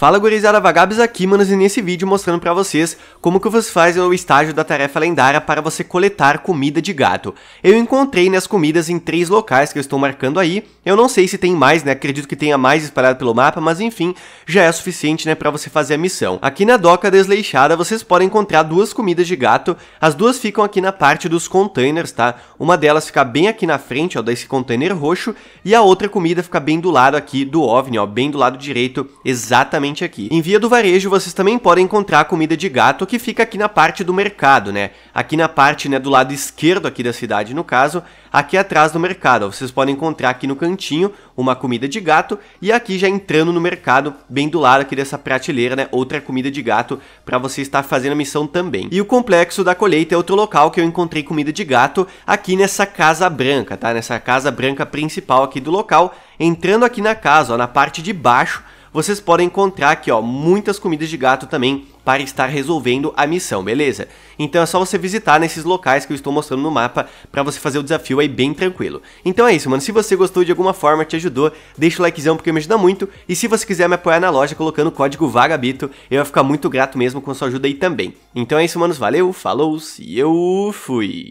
Fala gurizada Vagabes aqui, manos, e nesse vídeo mostrando pra vocês como que você faz o estágio da tarefa lendária para você coletar comida de gato. Eu encontrei nas comidas em três locais que eu estou marcando aí, eu não sei se tem mais, né, acredito que tenha mais espalhado pelo mapa, mas enfim, já é suficiente, né, pra você fazer a missão. Aqui na doca desleixada vocês podem encontrar duas comidas de gato, as duas ficam aqui na parte dos containers, tá? Uma delas fica bem aqui na frente, ó, desse container roxo, e a outra comida fica bem do lado aqui do OVNI, ó, bem do lado direito, exatamente frequente aqui. Em Via do Varejo, vocês também podem encontrar comida de gato que fica aqui na parte do mercado, né? Aqui na parte, né, do lado esquerdo aqui da cidade, no caso, aqui atrás do mercado. Vocês podem encontrar aqui no cantinho uma comida de gato e aqui já entrando no mercado, bem do lado aqui dessa prateleira, né, outra comida de gato para você estar fazendo a missão também. E o complexo da colheita é outro local que eu encontrei comida de gato aqui nessa casa branca, tá? Nessa casa branca principal aqui do local. Entrando aqui na casa, ó, na parte de baixo, vocês podem encontrar aqui, ó, muitas comidas de gato também para estar resolvendo a missão, beleza? Então é só você visitar nesses locais que eu estou mostrando no mapa para você fazer o desafio aí bem tranquilo. Então é isso, mano. Se você gostou de alguma forma, te ajudou, deixa o likezão porque me ajuda muito. E se você quiser me apoiar na loja colocando o código VAGABITO, eu vou ficar muito grato mesmo com sua ajuda aí também. Então é isso, manos. Valeu, falou e eu fui!